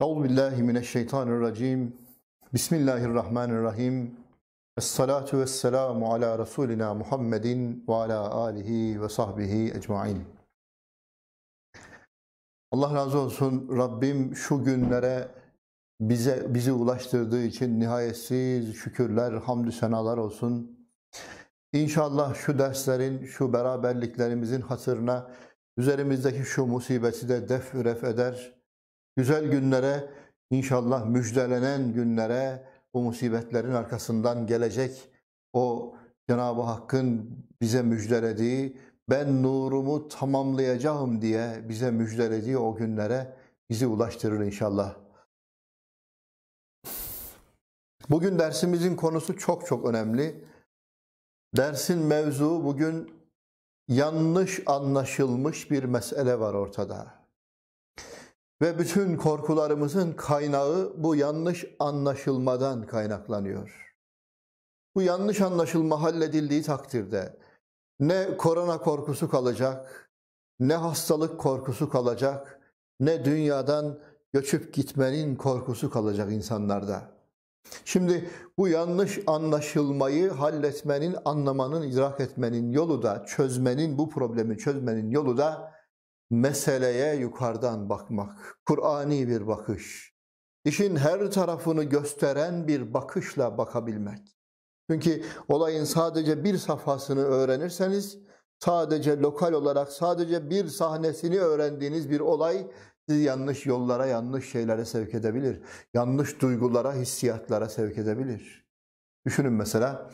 Euzu billahi mineşşeytanirracim. Bismillahirrahmanirrahim. Essalatu vesselamu ala Rasulina Muhammedin ve ala alihi ve sahbihi ecmaîn. Allah razı olsun Rabbim şu günlere bize bizi ulaştırdığı için nihayetsiz şükürler, hamdü senalar olsun. İnşallah şu derslerin, şu beraberliklerimizin hatırına üzerimizdeki şu musibeti de def ref eder güzel günlere, inşallah müjdelenen günlere, bu musibetlerin arkasından gelecek o Cenab-ı Hakk'ın bize müjdelediği, ben nurumu tamamlayacağım diye bize müjdelediği o günlere bizi ulaştırır inşallah. Bugün dersimizin konusu çok çok önemli. Dersin mevzu bugün yanlış anlaşılmış bir mesele var ortada. Ve bütün korkularımızın kaynağı bu yanlış anlaşılmadan kaynaklanıyor. Bu yanlış anlaşılma halledildiği takdirde ne korona korkusu kalacak, ne hastalık korkusu kalacak, ne dünyadan göçüp gitmenin korkusu kalacak insanlarda. Şimdi bu yanlış anlaşılmayı halletmenin, anlamanın, idrak etmenin yolu da, çözmenin, bu problemi çözmenin yolu da meseleye yukarıdan bakmak, Kur'ani bir bakış, işin her tarafını gösteren bir bakışla bakabilmek. Çünkü olayın sadece bir safhasını öğrenirseniz, sadece lokal olarak sadece bir sahnesini öğrendiğiniz bir olay sizi yanlış yollara, yanlış şeylere sevk edebilir. Yanlış duygulara, hissiyatlara sevk edebilir. Düşünün mesela,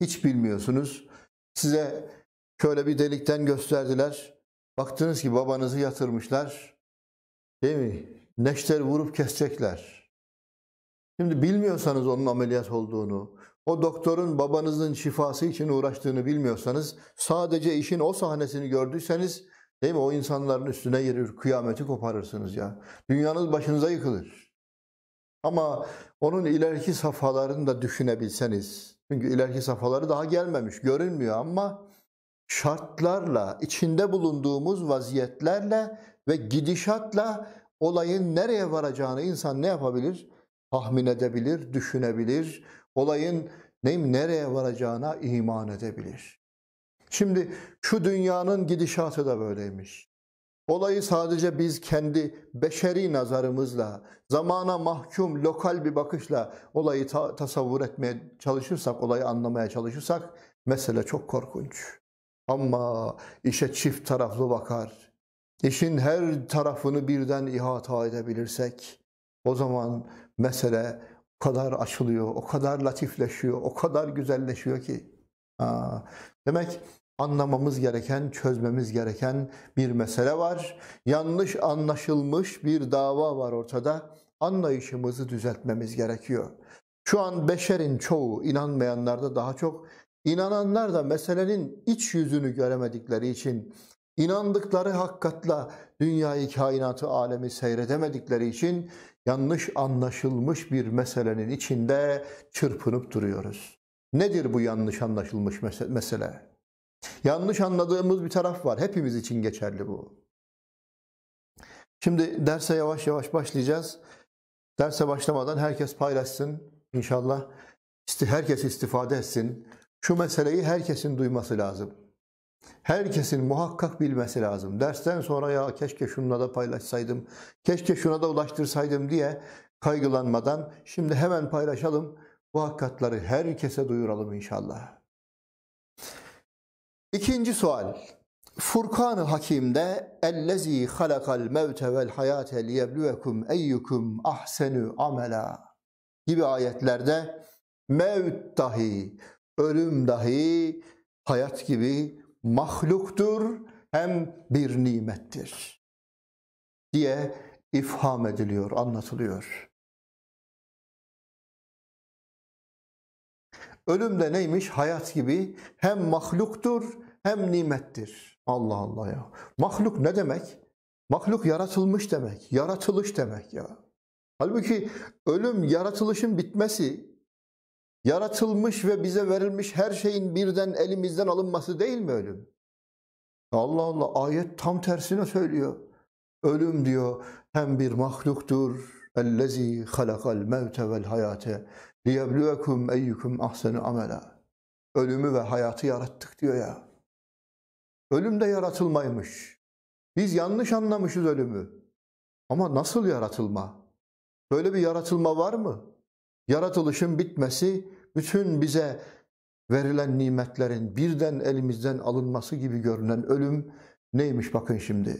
hiç bilmiyorsunuz, size şöyle bir delikten gösterdiler, Baktınız ki babanızı yatırmışlar. Değil mi? Neşter vurup kesecekler. Şimdi bilmiyorsanız onun ameliyat olduğunu, o doktorun babanızın şifası için uğraştığını bilmiyorsanız, sadece işin o sahnesini gördüyseniz, değil mi? O insanların üstüne girir, kıyameti koparırsınız ya. Dünyanız başınıza yıkılır. Ama onun ileriki safhalarını da düşünebilseniz, çünkü ileriki safhaları daha gelmemiş, görünmüyor ama şartlarla, içinde bulunduğumuz vaziyetlerle ve gidişatla olayın nereye varacağını insan ne yapabilir? Tahmin edebilir, düşünebilir. Olayın neyim, nereye varacağına iman edebilir. Şimdi şu dünyanın gidişatı da böyleymiş. Olayı sadece biz kendi beşeri nazarımızla, zamana mahkum lokal bir bakışla olayı ta tasavvur etmeye çalışırsak, olayı anlamaya çalışırsak mesele çok korkunç. Ama işe çift taraflı bakar. İşin her tarafını birden ihata edebilirsek o zaman mesele o kadar açılıyor, o kadar latifleşiyor, o kadar güzelleşiyor ki. Ha. Demek anlamamız gereken, çözmemiz gereken bir mesele var. Yanlış anlaşılmış bir dava var ortada. Anlayışımızı düzeltmemiz gerekiyor. Şu an beşerin çoğu inanmayanlarda daha çok İnananlar da meselenin iç yüzünü göremedikleri için, inandıkları hakikatla dünyayı, kainatı, alemi seyredemedikleri için yanlış anlaşılmış bir meselenin içinde çırpınıp duruyoruz. Nedir bu yanlış anlaşılmış mesele? Yanlış anladığımız bir taraf var. Hepimiz için geçerli bu. Şimdi derse yavaş yavaş başlayacağız. Derse başlamadan herkes paylaşsın inşallah. İşte herkes istifade etsin şu meseleyi herkesin duyması lazım. Herkesin muhakkak bilmesi lazım. Dersten sonra ya keşke şununla da paylaşsaydım, keşke şuna da ulaştırsaydım diye kaygılanmadan şimdi hemen paylaşalım. Bu hakikatları herkese duyuralım inşallah. İkinci sual. Furkan-ı Hakim'de ellezî halakal mevte vel hayate liyebluvekum eyyukum ahsenu amela gibi ayetlerde mevt dahi Ölüm dahi hayat gibi mahluktur hem bir nimettir diye ifham ediliyor, anlatılıyor. Ölüm de neymiş? Hayat gibi hem mahluktur hem nimettir. Allah Allah ya. Mahluk ne demek? Mahluk yaratılmış demek, yaratılış demek ya. Halbuki ölüm yaratılışın bitmesi, Yaratılmış ve bize verilmiş her şeyin birden elimizden alınması değil mi ölüm? Allah Allah ayet tam tersine söylüyor. Ölüm diyor hem bir mahluktur. Ellezî halakal mevte vel hayate liyebluvekum eyyukum ahsenu amela. Ölümü ve hayatı yarattık diyor ya. Ölüm de yaratılmaymış. Biz yanlış anlamışız ölümü. Ama nasıl yaratılma? Böyle bir yaratılma var mı? yaratılışın bitmesi bütün bize verilen nimetlerin birden elimizden alınması gibi görünen ölüm neymiş bakın şimdi.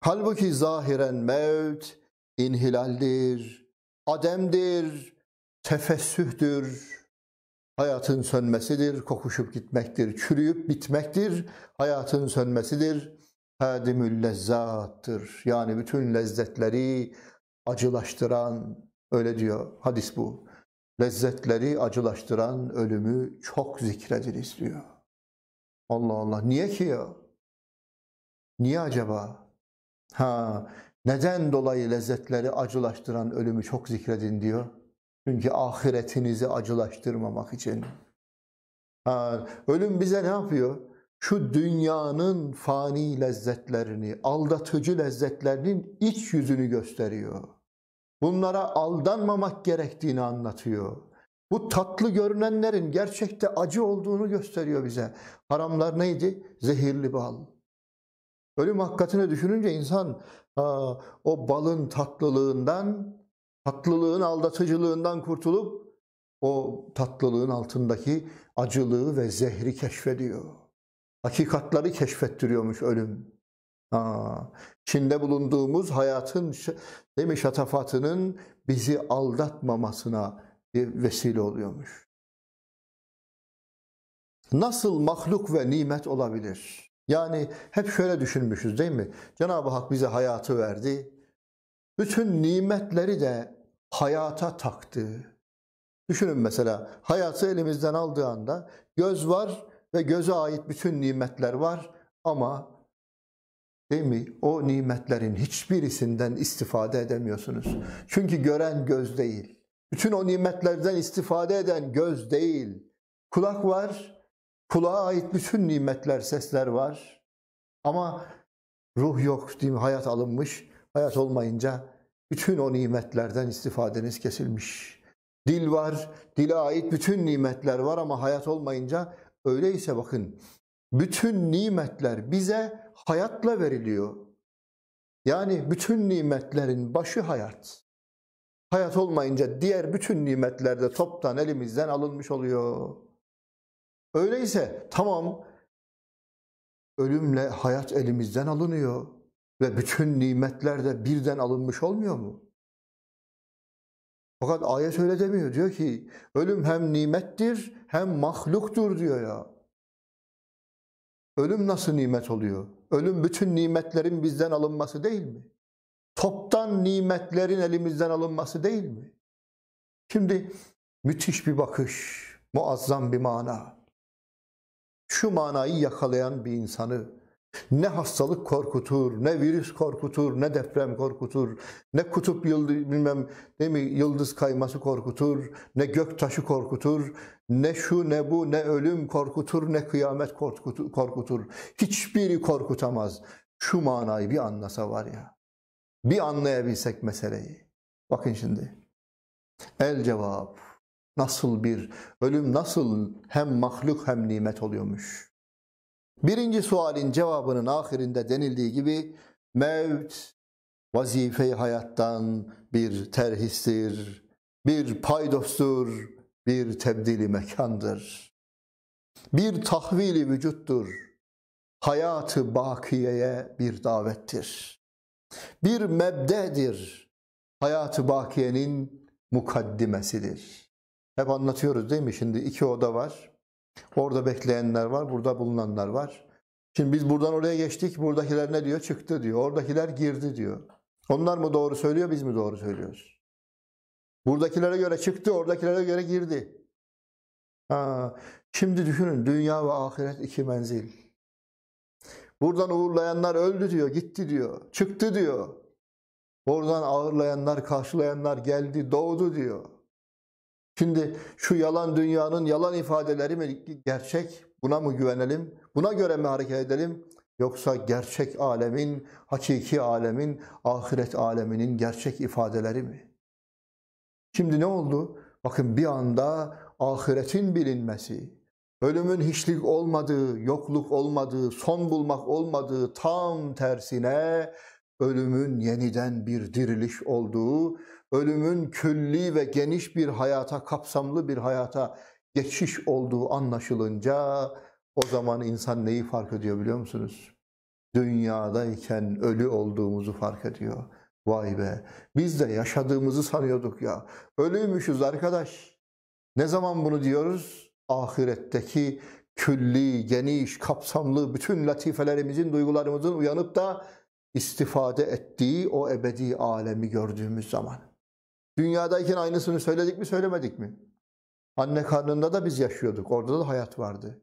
Halbuki zahiren mevt inhilaldir, ademdir, tefessühdür, hayatın sönmesidir, kokuşup gitmektir, çürüyüp bitmektir, hayatın sönmesidir, hadimül lezzattır. Yani bütün lezzetleri acılaştıran, Öyle diyor hadis bu. Lezzetleri acılaştıran ölümü çok zikrediniz diyor. Allah Allah. Niye ki ya? Niye acaba? Ha, neden dolayı lezzetleri acılaştıran ölümü çok zikredin diyor? Çünkü ahiretinizi acılaştırmamak için. Ha, ölüm bize ne yapıyor? Şu dünyanın fani lezzetlerini, aldatıcı lezzetlerinin iç yüzünü gösteriyor. Bunlara aldanmamak gerektiğini anlatıyor. Bu tatlı görünenlerin gerçekte acı olduğunu gösteriyor bize. Haramlar neydi? Zehirli bal. Ölüm hakikatini düşününce insan aa, o balın tatlılığından, tatlılığın aldatıcılığından kurtulup o tatlılığın altındaki acılığı ve zehri keşfediyor. Hakikatları keşfettiriyormuş ölüm. Ha, Çin'de bulunduğumuz hayatın değil mi şatafatının bizi aldatmamasına bir vesile oluyormuş. Nasıl mahluk ve nimet olabilir? Yani hep şöyle düşünmüşüz değil mi? Cenab-ı Hak bize hayatı verdi. Bütün nimetleri de hayata taktı. Düşünün mesela hayatı elimizden aldığı anda göz var ve göze ait bütün nimetler var ama Değil mi? O nimetlerin hiçbirisinden istifade edemiyorsunuz. Çünkü gören göz değil. Bütün o nimetlerden istifade eden göz değil. Kulak var, kulağa ait bütün nimetler, sesler var. Ama ruh yok değil mi? Hayat alınmış. Hayat olmayınca bütün o nimetlerden istifadeniz kesilmiş. Dil var, dile ait bütün nimetler var ama hayat olmayınca öyleyse bakın bütün nimetler bize hayatla veriliyor. Yani bütün nimetlerin başı hayat. Hayat olmayınca diğer bütün nimetler de toptan elimizden alınmış oluyor. Öyleyse tamam ölümle hayat elimizden alınıyor ve bütün nimetler de birden alınmış olmuyor mu? Fakat ayet öyle demiyor. Diyor ki ölüm hem nimettir hem mahluktur diyor ya. Ölüm nasıl nimet oluyor? Ölüm bütün nimetlerin bizden alınması değil mi? Toptan nimetlerin elimizden alınması değil mi? Şimdi müthiş bir bakış, muazzam bir mana. Şu manayı yakalayan bir insanı ne hastalık korkutur, ne virüs korkutur, ne deprem korkutur, ne kutup yıldız bilmem ne mi yıldız kayması korkutur, ne gök taşı korkutur, ne şu ne bu ne ölüm korkutur, ne kıyamet korkutur. Hiçbiri korkutamaz. Şu manayı bir anlasa var ya. Bir anlayabilsek meseleyi. Bakın şimdi. El cevap. Nasıl bir ölüm nasıl hem mahluk hem nimet oluyormuş. Birinci sualin cevabının ahirinde denildiği gibi mevt vazifeyi hayattan bir terhistir, bir paydostur, bir tebdili mekandır. Bir tahvili vücuttur. Hayatı bakiyeye bir davettir. Bir mebdedir. Hayatı bakiyenin mukaddimesidir. Hep anlatıyoruz değil mi? Şimdi iki oda var. Orada bekleyenler var, burada bulunanlar var. Şimdi biz buradan oraya geçtik, buradakiler ne diyor? Çıktı diyor, oradakiler girdi diyor. Onlar mı doğru söylüyor, biz mi doğru söylüyoruz? Buradakilere göre çıktı, oradakilere göre girdi. Ha, şimdi düşünün, dünya ve ahiret iki menzil. Buradan uğurlayanlar öldü diyor, gitti diyor, çıktı diyor. Oradan ağırlayanlar, karşılayanlar geldi, doğdu diyor. Şimdi şu yalan dünyanın yalan ifadeleri mi gerçek? Buna mı güvenelim? Buna göre mi hareket edelim? Yoksa gerçek alemin, hakiki alemin, ahiret aleminin gerçek ifadeleri mi? Şimdi ne oldu? Bakın bir anda ahiretin bilinmesi, ölümün hiçlik olmadığı, yokluk olmadığı, son bulmak olmadığı tam tersine ölümün yeniden bir diriliş olduğu, ölümün külli ve geniş bir hayata, kapsamlı bir hayata geçiş olduğu anlaşılınca o zaman insan neyi fark ediyor biliyor musunuz? Dünyadayken ölü olduğumuzu fark ediyor. Vay be biz de yaşadığımızı sanıyorduk ya. Ölüymüşüz arkadaş. Ne zaman bunu diyoruz? Ahiretteki külli, geniş, kapsamlı bütün latifelerimizin, duygularımızın uyanıp da istifade ettiği o ebedi alemi gördüğümüz zaman. Dünyadayken aynısını söyledik mi söylemedik mi? Anne karnında da biz yaşıyorduk. Orada da hayat vardı.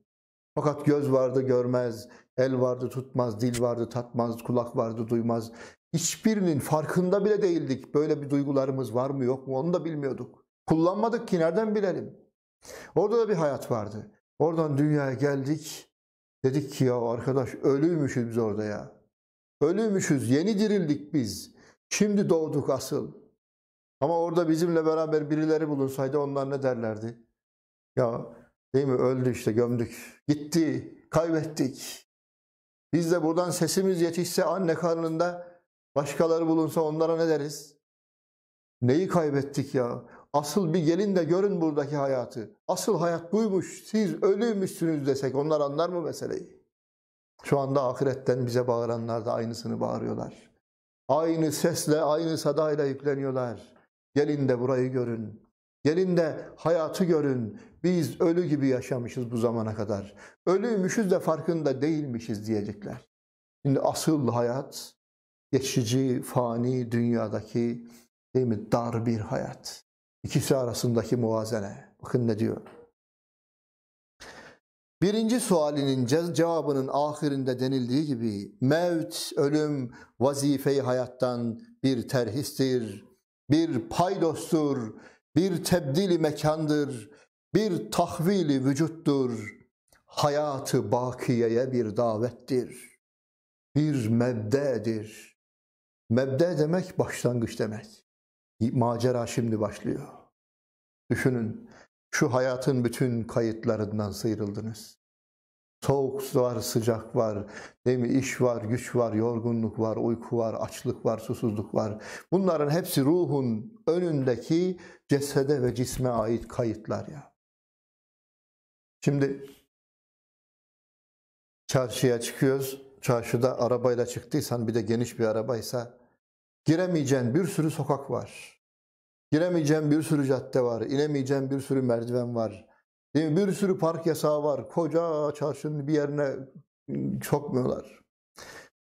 Fakat göz vardı görmez, el vardı tutmaz, dil vardı tatmaz, kulak vardı duymaz. Hiçbirinin farkında bile değildik. Böyle bir duygularımız var mı yok mu onu da bilmiyorduk. Kullanmadık ki nereden bilelim? Orada da bir hayat vardı. Oradan dünyaya geldik. Dedik ki ya arkadaş ölüymüşüz biz orada ya. Ölümüşüz, yeni dirildik biz. Şimdi doğduk asıl. Ama orada bizimle beraber birileri bulunsaydı onlar ne derlerdi? Ya değil mi öldü işte gömdük. Gitti, kaybettik. Biz de buradan sesimiz yetişse anne karnında başkaları bulunsa onlara ne deriz? Neyi kaybettik ya? Asıl bir gelin de görün buradaki hayatı. Asıl hayat buymuş. Siz ölüymüşsünüz desek onlar anlar mı meseleyi? Şu anda ahiretten bize bağıranlar da aynısını bağırıyorlar. Aynı sesle, aynı sadayla yükleniyorlar. Gelin de burayı görün. Gelin de hayatı görün. Biz ölü gibi yaşamışız bu zamana kadar. Ölüymüşüz de farkında değilmişiz diyecekler. Şimdi asıl hayat geçici, fani dünyadaki değil mi dar bir hayat. İkisi arasındaki muazene. Bakın ne diyor. Birinci sualinin cevabının ahirinde denildiği gibi mevt, ölüm vazifeyi hayattan bir terhistir, bir paydostur, bir tebdili mekandır, bir tahvili vücuttur. Hayatı bakiyeye bir davettir. Bir mebdedir. Mebde demek başlangıç demek. Macera şimdi başlıyor. Düşünün şu hayatın bütün kayıtlarından sıyrıldınız. Soğuk var, sıcak var, değil mi? İş var, güç var, yorgunluk var, uyku var, açlık var, susuzluk var. Bunların hepsi ruhun önündeki cesede ve cisme ait kayıtlar ya. Şimdi çarşıya çıkıyoruz. Çarşıda arabayla çıktıysan bir de geniş bir arabaysa giremeyeceğin bir sürü sokak var. Giremeyeceğim bir sürü cadde var, inemeyeceğim bir sürü merdiven var. Değil mi? Bir sürü park yasağı var. Koca çarşının bir yerine ıı, çokmuyorlar.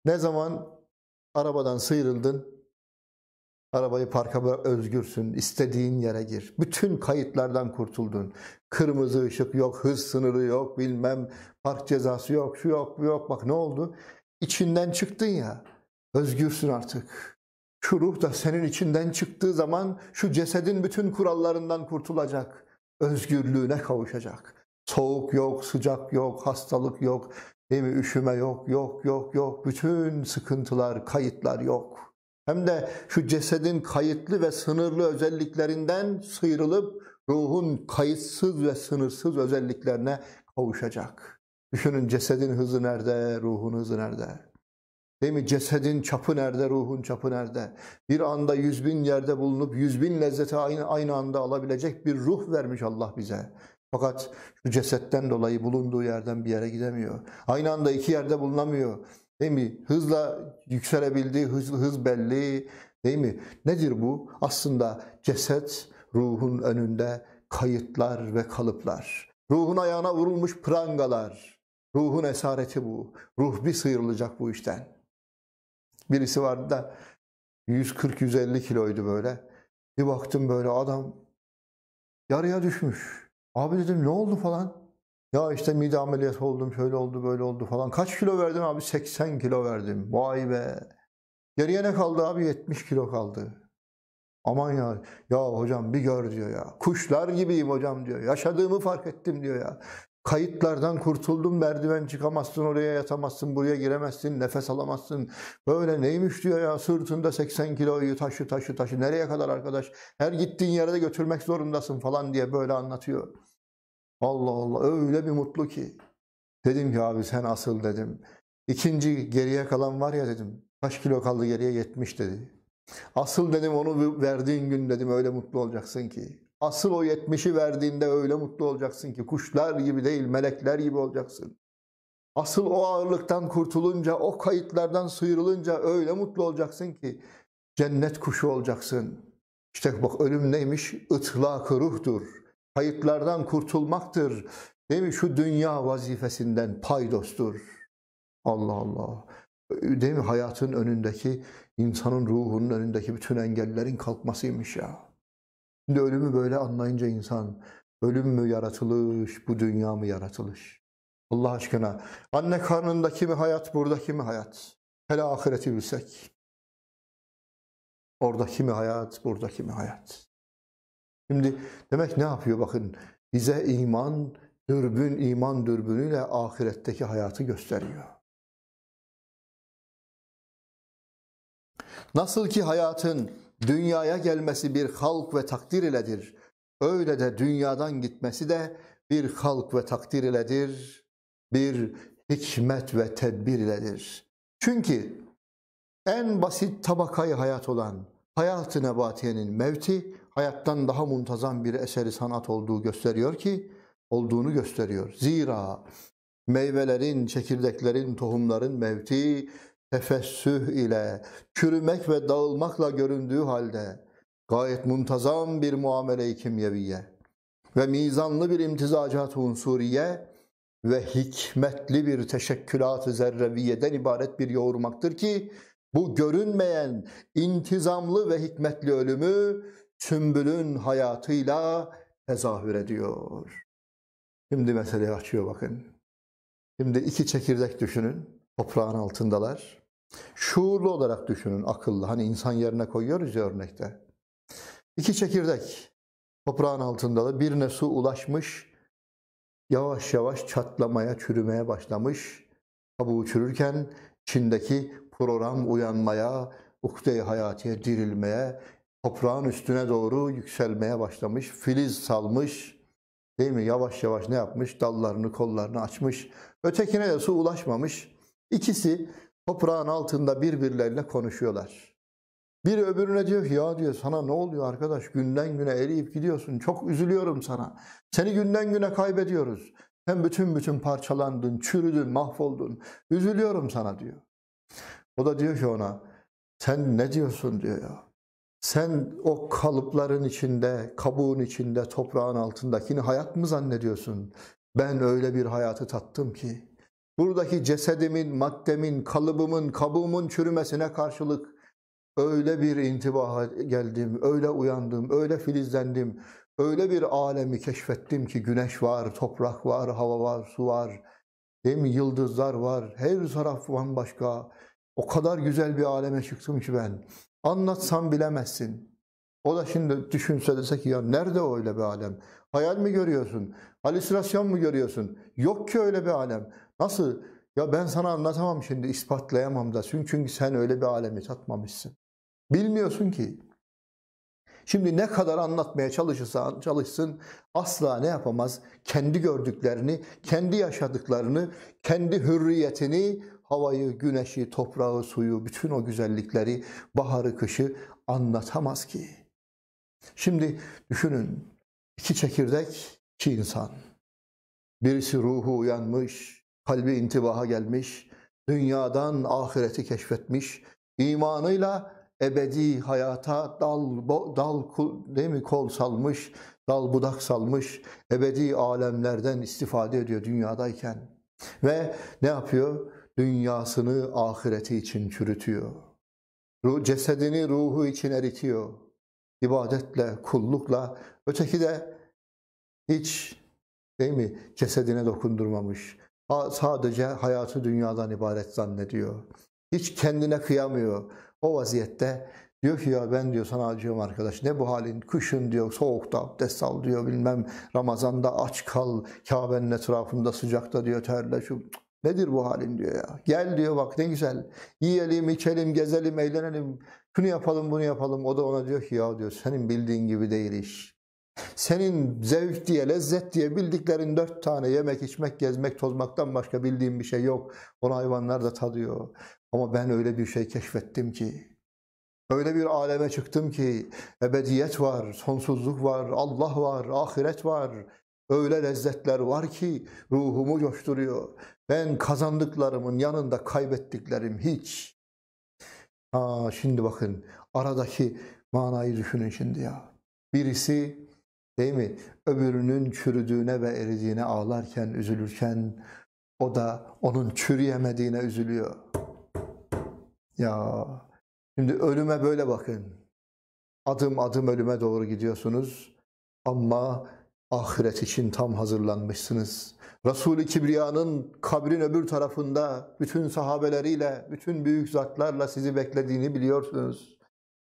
Ne zaman arabadan sıyrıldın, arabayı parka bırak, özgürsün, istediğin yere gir. Bütün kayıtlardan kurtuldun. Kırmızı ışık yok, hız sınırı yok, bilmem park cezası yok, şu yok, bu yok. Bak ne oldu? İçinden çıktın ya, özgürsün artık. Şu ruh da senin içinden çıktığı zaman şu cesedin bütün kurallarından kurtulacak. Özgürlüğüne kavuşacak. Soğuk yok, sıcak yok, hastalık yok, değil mi? Üşüme yok, yok, yok, yok. Bütün sıkıntılar, kayıtlar yok. Hem de şu cesedin kayıtlı ve sınırlı özelliklerinden sıyrılıp ruhun kayıtsız ve sınırsız özelliklerine kavuşacak. Düşünün cesedin hızı nerede, ruhun hızı nerede? Değil mi? Cesedin çapı nerede, ruhun çapı nerede? Bir anda yüz bin yerde bulunup yüz bin lezzeti aynı, aynı anda alabilecek bir ruh vermiş Allah bize. Fakat şu cesetten dolayı bulunduğu yerden bir yere gidemiyor. Aynı anda iki yerde bulunamıyor. Değil mi? Hızla yükselebildiği hız, hız belli. Değil mi? Nedir bu? Aslında ceset ruhun önünde kayıtlar ve kalıplar. Ruhun ayağına vurulmuş prangalar. Ruhun esareti bu. Ruh bir sıyrılacak bu işten. Birisi vardı da 140-150 kiloydu böyle. Bir baktım böyle adam yarıya düşmüş. Abi dedim ne oldu falan. Ya işte mide ameliyatı oldum, şöyle oldu, böyle oldu falan. Kaç kilo verdin abi? 80 kilo verdim. Vay be. Geriye ne kaldı abi? 70 kilo kaldı. Aman ya, ya hocam bir gör diyor ya. Kuşlar gibiyim hocam diyor. Yaşadığımı fark ettim diyor ya. Kayıtlardan kurtuldum, merdiven çıkamazsın, oraya yatamazsın, buraya giremezsin, nefes alamazsın. Böyle neymiş diyor ya, sırtında 80 kiloyu taşı taşı taşı, nereye kadar arkadaş? Her gittiğin yere de götürmek zorundasın falan diye böyle anlatıyor. Allah Allah, öyle bir mutlu ki. Dedim ki abi sen asıl dedim. İkinci geriye kalan var ya dedim. Kaç kilo kaldı geriye? 70 dedi. Asıl dedim onu verdiğin gün dedim öyle mutlu olacaksın ki. Asıl o yetmişi verdiğinde öyle mutlu olacaksın ki kuşlar gibi değil melekler gibi olacaksın. Asıl o ağırlıktan kurtulunca, o kayıtlardan sıyrılınca öyle mutlu olacaksın ki cennet kuşu olacaksın. İşte bak ölüm neymiş? Itlak-ı ruhtur. Kayıtlardan kurtulmaktır. Değil mi? Şu dünya vazifesinden paydostur. Allah Allah. Değil mi? Hayatın önündeki, insanın ruhunun önündeki bütün engellerin kalkmasıymış ya. Şimdi ölümü böyle anlayınca insan, ölüm mü yaratılış, bu dünya mı yaratılış? Allah aşkına, anne karnındaki mi hayat, buradaki mi hayat? Hele ahireti bilsek. Oradaki mi hayat, buradaki mi hayat? Şimdi demek ne yapıyor bakın, bize iman, dürbün, iman dürbünüyle ahiretteki hayatı gösteriyor. Nasıl ki hayatın Dünyaya gelmesi bir halk ve takdir iledir. Öyle de dünyadan gitmesi de bir halk ve takdir iledir. Bir hikmet ve tedbir iledir. Çünkü en basit tabakayı hayat olan hayat-ı nebatiyenin mevti hayattan daha muntazam bir eseri sanat olduğu gösteriyor ki olduğunu gösteriyor. Zira meyvelerin, çekirdeklerin, tohumların mevti tefessüh ile, çürümek ve dağılmakla göründüğü halde gayet muntazam bir muamele-i kimyeviye ve mizanlı bir imtizacat unsuriye ve hikmetli bir teşekkülat-ı zerreviyeden ibaret bir yoğurmaktır ki bu görünmeyen intizamlı ve hikmetli ölümü sümbülün hayatıyla tezahür ediyor. Şimdi meseleyi açıyor bakın. Şimdi iki çekirdek düşünün. Toprağın altındalar. Şuurlu olarak düşünün, akıllı. Hani insan yerine koyuyoruz ya örnekte. İki çekirdek toprağın altında da birine su ulaşmış, yavaş yavaş çatlamaya, çürümeye başlamış. Kabuğu çürürken Çin'deki program uyanmaya, ukde-i hayatiye dirilmeye, toprağın üstüne doğru yükselmeye başlamış. Filiz salmış, değil mi? Yavaş yavaş ne yapmış? Dallarını, kollarını açmış. Ötekine de su ulaşmamış. İkisi Toprağın altında birbirleriyle konuşuyorlar. Bir öbürüne diyor ki ya diyor sana ne oluyor arkadaş günden güne eriyip gidiyorsun çok üzülüyorum sana. Seni günden güne kaybediyoruz. hem bütün bütün parçalandın, çürüdün, mahvoldun. Üzülüyorum sana diyor. O da diyor ki ona sen ne diyorsun diyor ya. Sen o kalıpların içinde, kabuğun içinde, toprağın altındakini hayat mı zannediyorsun? Ben öyle bir hayatı tattım ki Buradaki cesedimin, maddemin, kalıbımın, kabuğumun çürümesine karşılık öyle bir intibaha geldim, öyle uyandım, öyle filizlendim, öyle bir alemi keşfettim ki güneş var, toprak var, hava var, su var, değil mi? Yıldızlar var, her taraf bambaşka. O kadar güzel bir aleme çıktım ki ben. Anlatsam bilemezsin. O da şimdi düşünse dese ki ya nerede öyle bir alem? Hayal mi görüyorsun? Halüsinasyon mu görüyorsun? Yok ki öyle bir alem. Nasıl? Ya ben sana anlatamam şimdi, ispatlayamam da. Çünkü sen öyle bir alemi tatmamışsın. Bilmiyorsun ki. Şimdi ne kadar anlatmaya çalışırsa çalışsın asla ne yapamaz? Kendi gördüklerini, kendi yaşadıklarını, kendi hürriyetini, havayı, güneşi, toprağı, suyu, bütün o güzellikleri, baharı, kışı anlatamaz ki. Şimdi düşünün iki çekirdek, iki insan. Birisi ruhu uyanmış, kalbi intibaha gelmiş, dünyadan ahireti keşfetmiş, imanıyla ebedi hayata dal bo, dal değil mi kol salmış, dal budak salmış, ebedi alemlerden istifade ediyor dünyadayken ve ne yapıyor? Dünyasını ahireti için çürütüyor. Ruh, cesedini ruhu için eritiyor. İbadetle, kullukla. Öteki de hiç değil mi? Cesedine dokundurmamış sadece hayatı dünyadan ibaret zannediyor. Hiç kendine kıyamıyor. O vaziyette diyor ki ya ben diyor sana acıyorum arkadaş. Ne bu halin? Kışın diyor soğukta abdest al diyor bilmem Ramazan'da aç kal Kabe'nin etrafında sıcakta diyor terle şu Nedir bu halin diyor ya. Gel diyor bak ne güzel. Yiyelim, içelim, gezelim, eğlenelim. Şunu yapalım, bunu yapalım. O da ona diyor ki ya diyor senin bildiğin gibi değil iş. Senin zevk diye, lezzet diye bildiklerin dört tane yemek, içmek, gezmek, tozmaktan başka bildiğin bir şey yok. Onu hayvanlar da tadıyor. Ama ben öyle bir şey keşfettim ki, öyle bir aleme çıktım ki ebediyet var, sonsuzluk var, Allah var, ahiret var. Öyle lezzetler var ki ruhumu coşturuyor. Ben kazandıklarımın yanında kaybettiklerim hiç. Aa, şimdi bakın aradaki manayı düşünün şimdi ya. Birisi Değil mi? Öbürünün çürüdüğüne ve eridiğine ağlarken, üzülürken o da onun çürüyemediğine üzülüyor. Ya şimdi ölüme böyle bakın. Adım adım ölüme doğru gidiyorsunuz ama ahiret için tam hazırlanmışsınız. Resul-i Kibriya'nın kabrin öbür tarafında bütün sahabeleriyle, bütün büyük zatlarla sizi beklediğini biliyorsunuz.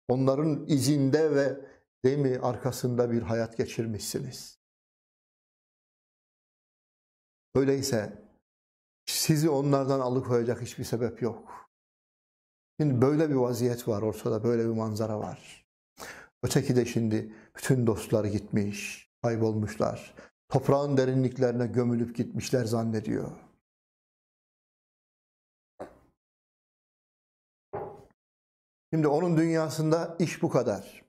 Onların izinde ve Değil mi? Arkasında bir hayat geçirmişsiniz. Öyleyse sizi onlardan alıkoyacak hiçbir sebep yok. Şimdi böyle bir vaziyet var ortada, böyle bir manzara var. Öteki de şimdi bütün dostları gitmiş, kaybolmuşlar. Toprağın derinliklerine gömülüp gitmişler zannediyor. Şimdi onun dünyasında iş bu kadar.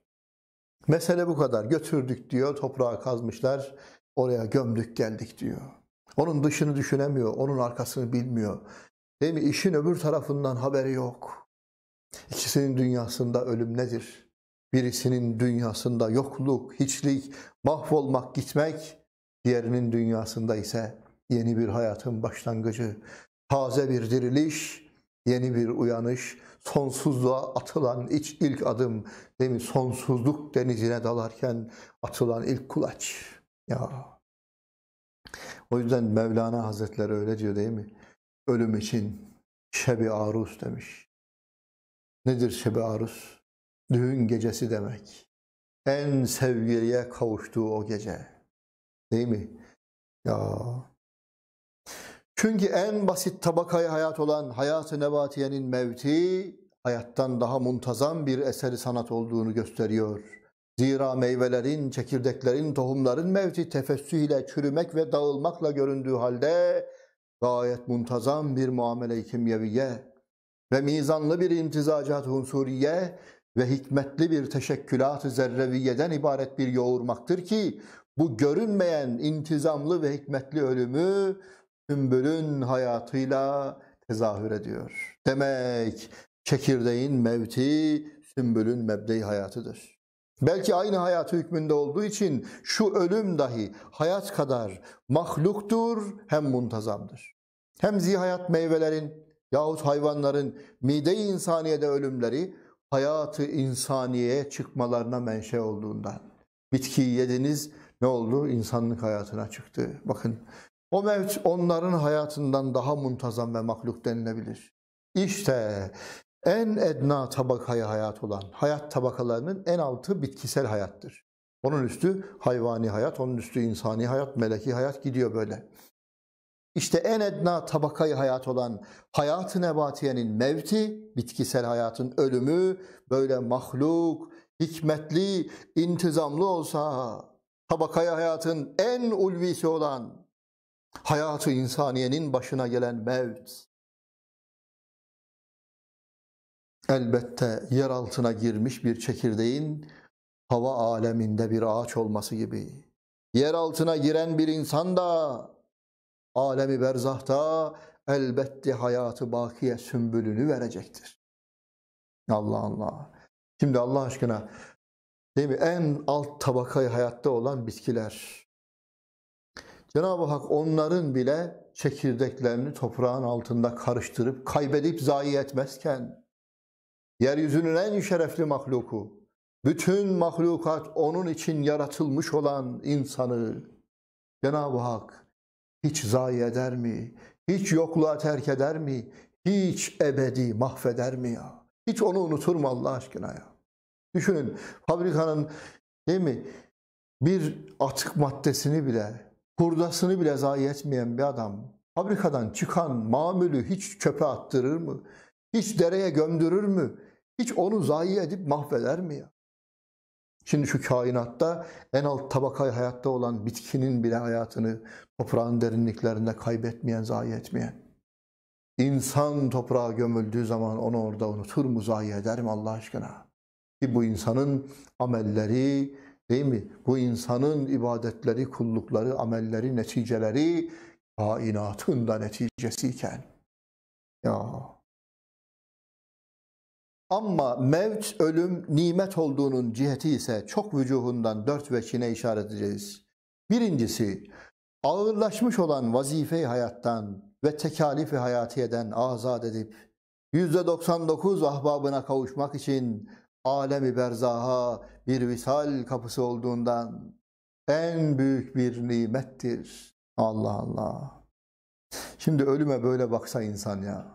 Mesele bu kadar. Götürdük diyor, toprağa kazmışlar, oraya gömdük geldik diyor. Onun dışını düşünemiyor, onun arkasını bilmiyor. Değil mi? İşin öbür tarafından haberi yok. İkisinin dünyasında ölüm nedir? Birisinin dünyasında yokluk, hiçlik, mahvolmak, gitmek. Diğerinin dünyasında ise yeni bir hayatın başlangıcı, taze bir diriliş, yeni bir uyanış, sonsuzluğa atılan iç ilk adım değil mi? Sonsuzluk denizine dalarken atılan ilk kulaç. Ya. O yüzden Mevlana Hazretleri öyle diyor değil mi? Ölüm için şebi arus demiş. Nedir şebi arus? Düğün gecesi demek. En sevgiliye kavuştuğu o gece. Değil mi? Ya çünkü en basit tabakayı hayat olan hayat-ı nebatiyenin mevti hayattan daha muntazam bir eseri sanat olduğunu gösteriyor. Zira meyvelerin, çekirdeklerin, tohumların mevti tefessüh ile çürümek ve dağılmakla göründüğü halde gayet muntazam bir muamele-i kimyeviye ve mizanlı bir imtizacat unsuriye ve hikmetli bir teşekkülat-ı zerreviyeden ibaret bir yoğurmaktır ki bu görünmeyen intizamlı ve hikmetli ölümü Ümbül'ün hayatıyla tezahür ediyor. Demek çekirdeğin mevti sümbülün mebdeyi hayatıdır. Belki aynı hayatı hükmünde olduğu için şu ölüm dahi hayat kadar mahluktur hem muntazamdır. Hem zihayat meyvelerin yahut hayvanların mide-i insaniyede ölümleri hayatı insaniyeye çıkmalarına menşe olduğundan. Bitkiyi yediniz ne oldu? İnsanlık hayatına çıktı. Bakın o mevt onların hayatından daha muntazam ve mahluk denilebilir. İşte en edna tabakaya hayat olan, hayat tabakalarının en altı bitkisel hayattır. Onun üstü hayvani hayat, onun üstü insani hayat, meleki hayat gidiyor böyle. İşte en edna tabakayı hayat olan hayatı nebatiyenin mevti, bitkisel hayatın ölümü böyle mahluk, hikmetli, intizamlı olsa tabakayı hayatın en ulvisi olan Hayatı insaniyenin başına gelen mevt. Elbette yer altına girmiş bir çekirdeğin hava aleminde bir ağaç olması gibi. Yer altına giren bir insan da alemi berzahta elbette hayatı bakiye sümbülünü verecektir. Allah Allah. Şimdi Allah aşkına değil mi en alt tabakayı hayatta olan bitkiler Cenab-ı Hak onların bile çekirdeklerini toprağın altında karıştırıp kaybedip zayi etmezken yeryüzünün en şerefli mahluku, bütün mahlukat onun için yaratılmış olan insanı Cenab-ı Hak hiç zayi eder mi? Hiç yokluğa terk eder mi? Hiç ebedi mahveder mi ya? Hiç onu unutur mu Allah aşkına ya? Düşünün fabrikanın değil mi bir atık maddesini bile hurdasını bile zayi etmeyen bir adam fabrikadan çıkan mamülü hiç çöpe attırır mı? Hiç dereye gömdürür mü? Hiç onu zayi edip mahveder mi ya? Şimdi şu kainatta en alt tabakayı hayatta olan bitkinin bile hayatını toprağın derinliklerinde kaybetmeyen, zayi etmeyen. İnsan toprağa gömüldüğü zaman onu orada unutur mu, zayi eder mi Allah aşkına? Ki bu insanın amelleri, Değil mi? Bu insanın ibadetleri, kullukları, amelleri, neticeleri kainatın da neticesiyken. Ya. Ama mevt, ölüm nimet olduğunun ciheti ise çok vücuhundan dört veçine işaret edeceğiz. Birincisi, ağırlaşmış olan vazife-i hayattan ve tekalifi hayatiyeden azat edip %99 ahbabına kavuşmak için alemi berzaha bir visal kapısı olduğundan en büyük bir nimettir. Allah Allah. Şimdi ölüme böyle baksa insan ya.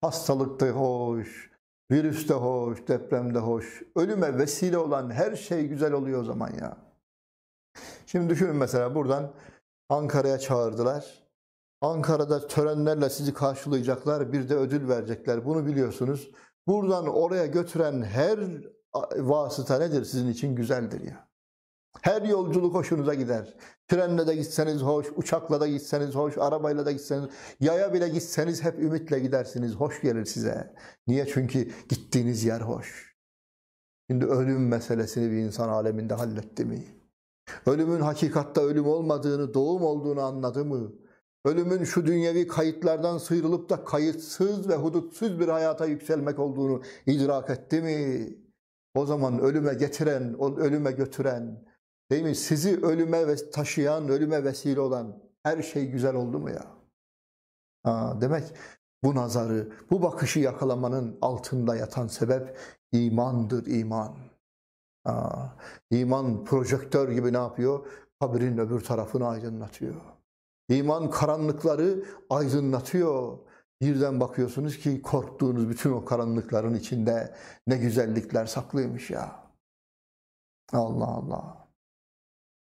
Hastalıkta hoş, virüste hoş, depremde hoş. Ölüme vesile olan her şey güzel oluyor o zaman ya. Şimdi düşünün mesela buradan Ankara'ya çağırdılar. Ankara'da törenlerle sizi karşılayacaklar, bir de ödül verecekler. Bunu biliyorsunuz. Buradan oraya götüren her vasıta nedir sizin için güzeldir ya. Her yolculuk hoşunuza gider. Trenle de gitseniz hoş, uçakla da gitseniz hoş, arabayla da gitseniz, yaya bile gitseniz hep ümitle gidersiniz. Hoş gelir size. Niye? Çünkü gittiğiniz yer hoş. Şimdi ölüm meselesini bir insan aleminde halletti mi? Ölümün hakikatta ölüm olmadığını, doğum olduğunu anladı mı? Ölümün şu dünyevi kayıtlardan sıyrılıp da kayıtsız ve hudutsuz bir hayata yükselmek olduğunu idrak etti mi? O zaman ölüme getiren, ölüme götüren, değil mi? Sizi ölüme ve taşıyan, ölüme vesile olan her şey güzel oldu mu ya? Ha, demek bu nazarı, bu bakışı yakalamanın altında yatan sebep imandır iman. Ha, iman projektör gibi ne yapıyor? Kabrin öbür tarafını aydınlatıyor. İman karanlıkları aydınlatıyor. Birden bakıyorsunuz ki korktuğunuz bütün o karanlıkların içinde ne güzellikler saklıymış ya. Allah Allah.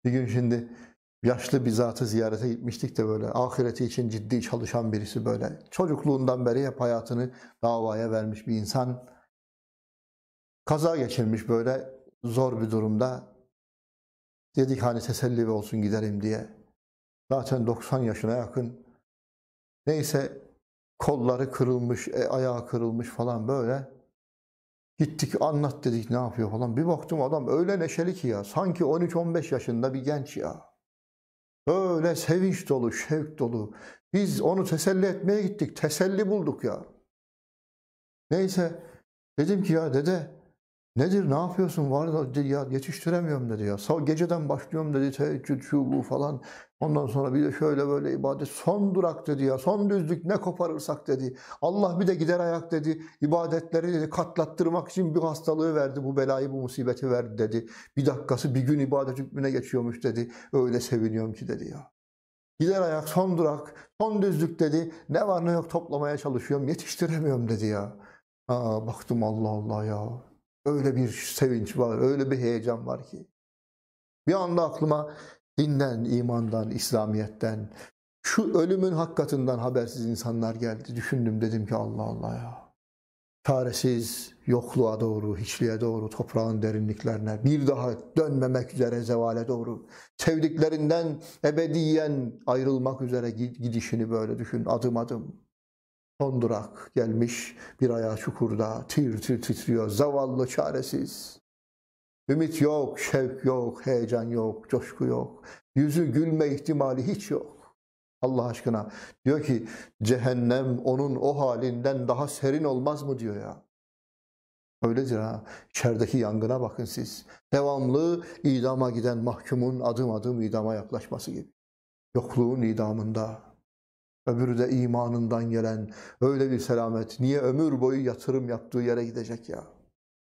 Bir gün şimdi yaşlı bir zatı ziyarete gitmiştik de böyle ahireti için ciddi çalışan birisi böyle. Çocukluğundan beri hep hayatını davaya vermiş bir insan. Kaza geçirmiş böyle zor bir durumda. Dedik hani teselli olsun giderim diye. Zaten 90 yaşına yakın. Neyse kolları kırılmış, e, ayağı kırılmış falan böyle. Gittik anlat dedik ne yapıyor falan. Bir baktım adam öyle neşeli ki ya. Sanki 13-15 yaşında bir genç ya. Öyle sevinç dolu, şevk dolu. Biz onu teselli etmeye gittik. Teselli bulduk ya. Neyse dedim ki ya dede nedir ne yapıyorsun var ya yetiştiremiyorum dedi ya. Sağ geceden başlıyorum dedi teheccüd şu bu falan. Ondan sonra bir de şöyle böyle ibadet son durak dedi ya. Son düzlük ne koparırsak dedi. Allah bir de gider ayak dedi. ibadetleri dedi katlattırmak için bir hastalığı verdi. Bu belayı bu musibeti verdi dedi. Bir dakikası bir gün ibadet hükmüne geçiyormuş dedi. Öyle seviniyorum ki dedi ya. Gider ayak son durak son düzlük dedi. Ne var ne yok toplamaya çalışıyorum yetiştiremiyorum dedi ya. Aa, baktım Allah Allah ya. Öyle bir sevinç var öyle bir heyecan var ki. Bir anda aklıma Dinden, imandan, İslamiyet'ten, şu ölümün hakkatından habersiz insanlar geldi. Düşündüm dedim ki Allah Allah ya. Çaresiz yokluğa doğru, hiçliğe doğru, toprağın derinliklerine, bir daha dönmemek üzere zevale doğru, sevdiklerinden ebediyen ayrılmak üzere gidişini böyle düşün adım adım. Son durak gelmiş bir ayağı çukurda, tir tir titriyor, zavallı çaresiz. Ümit yok, şevk yok, heyecan yok, coşku yok. Yüzü gülme ihtimali hiç yok. Allah aşkına diyor ki cehennem onun o halinden daha serin olmaz mı diyor ya. Öyledir ha. İçerideki yangına bakın siz. Devamlı idama giden mahkumun adım adım idama yaklaşması gibi. Yokluğun idamında. Öbürü de imanından gelen öyle bir selamet. Niye ömür boyu yatırım yaptığı yere gidecek ya?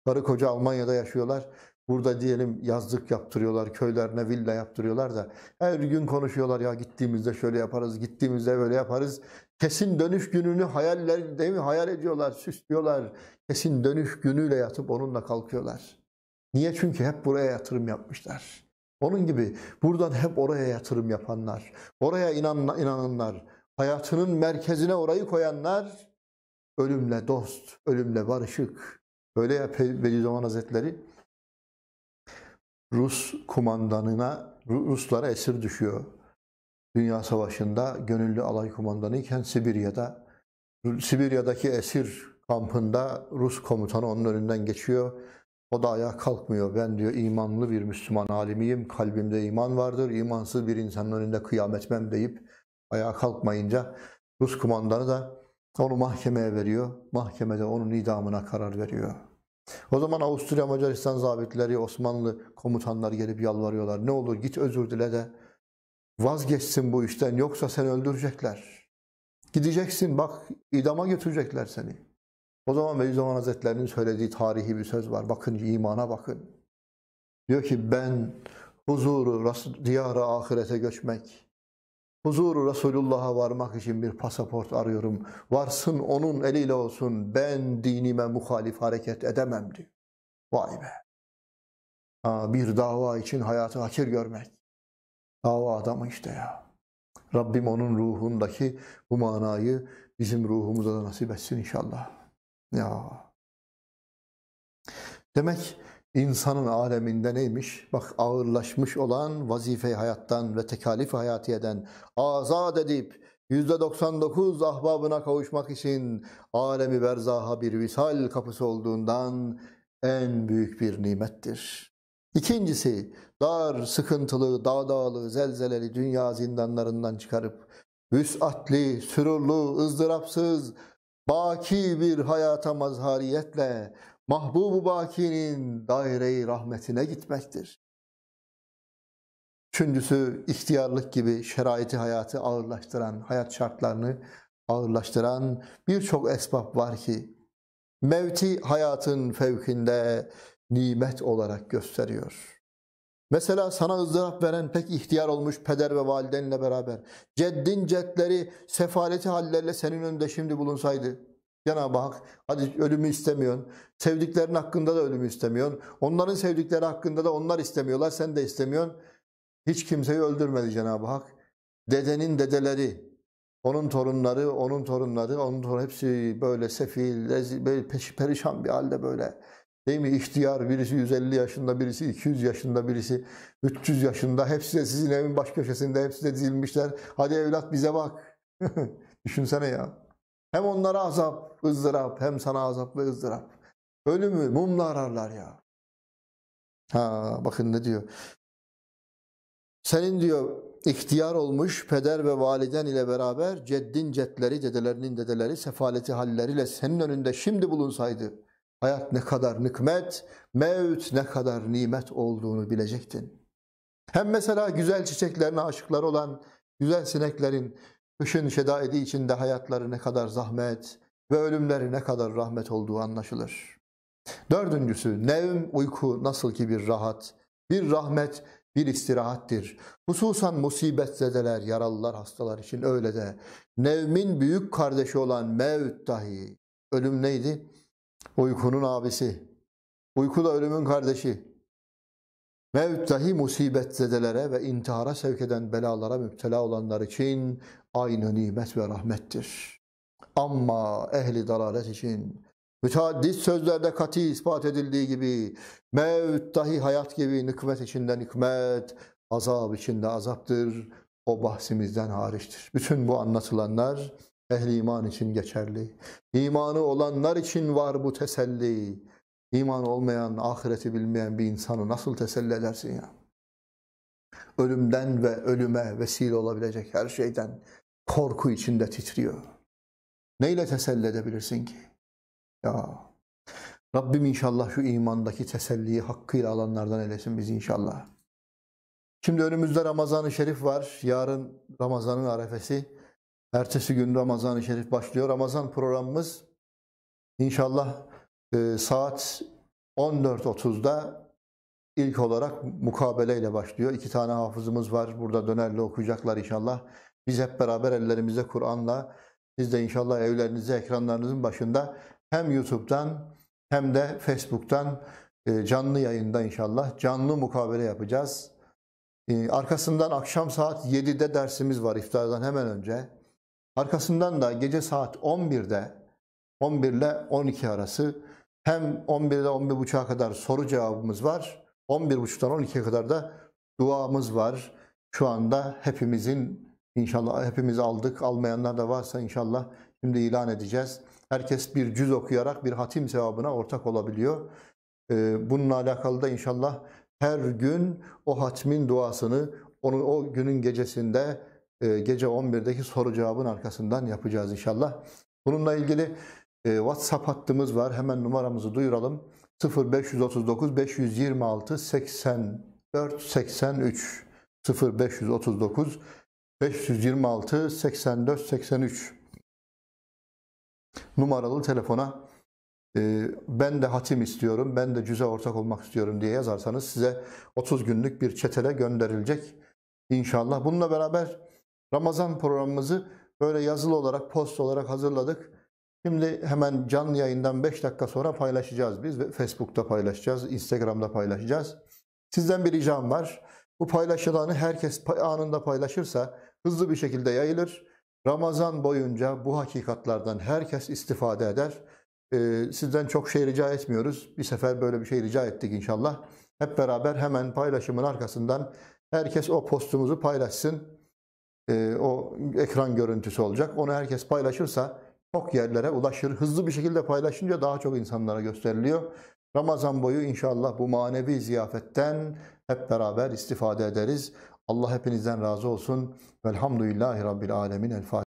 Karı koca Almanya'da yaşıyorlar. Burada diyelim yazlık yaptırıyorlar, köylerine villa yaptırıyorlar da her gün konuşuyorlar ya gittiğimizde şöyle yaparız, gittiğimizde böyle yaparız. Kesin dönüş gününü hayaller değil mi? Hayal ediyorlar, süslüyorlar. Kesin dönüş günüyle yatıp onunla kalkıyorlar. Niye? Çünkü hep buraya yatırım yapmışlar. Onun gibi buradan hep oraya yatırım yapanlar, oraya inan, inananlar, hayatının merkezine orayı koyanlar ölümle dost, ölümle barışık. Böyle ya Bediüzzaman Hazretleri Rus kumandanına, Ruslara esir düşüyor. Dünya Savaşı'nda gönüllü alay kumandanı iken Sibirya'da, Sibirya'daki esir kampında Rus komutanı onun önünden geçiyor. O da ayağa kalkmıyor. Ben diyor imanlı bir Müslüman alimiyim. Kalbimde iman vardır. İmansız bir insanın önünde kıyam etmem deyip ayağa kalkmayınca Rus kumandanı da onu mahkemeye veriyor. Mahkemede onun idamına karar veriyor. O zaman Avusturya Macaristan zabitleri, Osmanlı komutanlar gelip yalvarıyorlar. Ne olur git özür dile de vazgeçsin bu işten yoksa seni öldürecekler. Gideceksin bak idama götürecekler seni. O zaman Bediüzzaman Hazretleri'nin söylediği tarihi bir söz var. Bakın imana bakın. Diyor ki ben huzuru, diyarı ahirete göçmek, Huzuru Resulullah'a varmak için bir pasaport arıyorum. Varsın onun eliyle olsun. Ben dinime muhalif hareket edemem diyor. Vay be. bir dava için hayatı hakir görmek. Dava adamı işte ya. Rabbim onun ruhundaki bu manayı bizim ruhumuza da nasip etsin inşallah. Ya. Demek insanın aleminde neymiş? Bak ağırlaşmış olan vazife hayattan ve tekalif hayatiyeden azat edip %99 ahbabına kavuşmak için alemi berzaha bir visal kapısı olduğundan en büyük bir nimettir. İkincisi dar, sıkıntılı, dağdağlı, zelzeleli dünya zindanlarından çıkarıp vüsatli, sürurlu, ızdırapsız, baki bir hayata mazhariyetle Mahbub-u Baki'nin daire-i rahmetine gitmektir. Üçüncüsü ihtiyarlık gibi şeraiti hayatı ağırlaştıran, hayat şartlarını ağırlaştıran birçok esbab var ki mevti hayatın fevkinde nimet olarak gösteriyor. Mesela sana ızdırap veren pek ihtiyar olmuş peder ve validenle beraber ceddin cedleri sefaleti hallerle senin önünde şimdi bulunsaydı Cenab-ı Hak hadi ölümü istemiyorsun. Sevdiklerin hakkında da ölümü istemiyorsun. Onların sevdikleri hakkında da onlar istemiyorlar. Sen de istemiyorsun. Hiç kimseyi öldürmedi Cenab-ı Hak. Dedenin dedeleri, onun torunları, onun torunları, onun torunları hepsi böyle sefil, rezil, böyle peş, perişan bir halde böyle. Değil mi? İhtiyar birisi 150 yaşında, birisi 200 yaşında, birisi 300 yaşında. Hepsi de sizin evin baş köşesinde, hepsi de dizilmişler. Hadi evlat bize bak. Düşünsene ya. Hem onlara azap, ızdırap, hem sana azap ve ızdırap. Ölümü mumla ararlar ya. Ha bakın ne diyor. Senin diyor ihtiyar olmuş peder ve validen ile beraber ceddin cetleri, dedelerinin dedeleri sefaleti halleriyle senin önünde şimdi bulunsaydı hayat ne kadar nikmet, mevt ne kadar nimet olduğunu bilecektin. Hem mesela güzel çiçeklerine aşıklar olan güzel sineklerin Kışın şedaidi içinde hayatları ne kadar zahmet ve ölümleri ne kadar rahmet olduğu anlaşılır. Dördüncüsü, nevm uyku nasıl ki bir rahat, bir rahmet, bir istirahattir. Hususan musibetzedeler, yaralılar, hastalar için öyle de. Nevmin büyük kardeşi olan mevt dahi. Ölüm neydi? Uykunun abisi. Uyku da ölümün kardeşi. Mevt dahi musibetzedelere ve intihara sevk eden belalara müptela olanlar için aynı nimet ve rahmettir. Ama ehli dalalet için müteaddit sözlerde kati ispat edildiği gibi mevt dahi hayat gibi nikmet içinde nikmet, azap içinde azaptır. O bahsimizden hariçtir. Bütün bu anlatılanlar ehli iman için geçerli. İmanı olanlar için var bu teselli. İman olmayan, ahireti bilmeyen bir insanı nasıl teselli edersin ya? Ölümden ve ölüme vesile olabilecek her şeyden korku içinde titriyor. Neyle teselli edebilirsin ki? Ya Rabbim inşallah şu imandaki teselliyi hakkıyla alanlardan eylesin bizi inşallah. Şimdi önümüzde Ramazan-ı Şerif var. Yarın Ramazan'ın arefesi. Ertesi gün Ramazan-ı Şerif başlıyor. Ramazan programımız inşallah e, saat 14.30'da ilk olarak mukabeleyle başlıyor. İki tane hafızımız var. Burada dönerle okuyacaklar inşallah. Biz hep beraber ellerimizde Kur'an'la siz de inşallah evlerinizde ekranlarınızın başında hem YouTube'dan hem de Facebook'tan e, canlı yayında inşallah canlı mukabele yapacağız. E, arkasından akşam saat 7'de dersimiz var iftardan hemen önce. Arkasından da gece saat 11'de 11 ile 12 arası hem 11 ile 11.30'a kadar soru cevabımız var. 11.30'dan 12'ye kadar da duamız var. Şu anda hepimizin İnşallah hepimiz aldık. Almayanlar da varsa inşallah şimdi ilan edeceğiz. Herkes bir cüz okuyarak bir hatim sevabına ortak olabiliyor. Ee, bununla alakalı da inşallah her gün o hatmin duasını onu o günün gecesinde e, gece 11'deki soru cevabın arkasından yapacağız inşallah. Bununla ilgili e, WhatsApp hattımız var. Hemen numaramızı duyuralım. 0539 526 84 83 0539 526 84 83 numaralı telefona e, ben de hatim istiyorum, ben de cüze ortak olmak istiyorum diye yazarsanız size 30 günlük bir çetele gönderilecek inşallah. Bununla beraber Ramazan programımızı böyle yazılı olarak, post olarak hazırladık. Şimdi hemen canlı yayından 5 dakika sonra paylaşacağız biz. Facebook'ta paylaşacağız, Instagram'da paylaşacağız. Sizden bir ricam var. Bu paylaşılanı herkes anında paylaşırsa hızlı bir şekilde yayılır. Ramazan boyunca bu hakikatlardan herkes istifade eder. Ee, sizden çok şey rica etmiyoruz. Bir sefer böyle bir şey rica ettik inşallah. Hep beraber hemen paylaşımın arkasından herkes o postumuzu paylaşsın. Ee, o ekran görüntüsü olacak. Onu herkes paylaşırsa çok yerlere ulaşır. Hızlı bir şekilde paylaşınca daha çok insanlara gösteriliyor. Ramazan boyu inşallah bu manevi ziyafetten hep beraber istifade ederiz. Allah hepinizden razı olsun. Velhamdülillahi Rabbil Alemin. El Fatiha.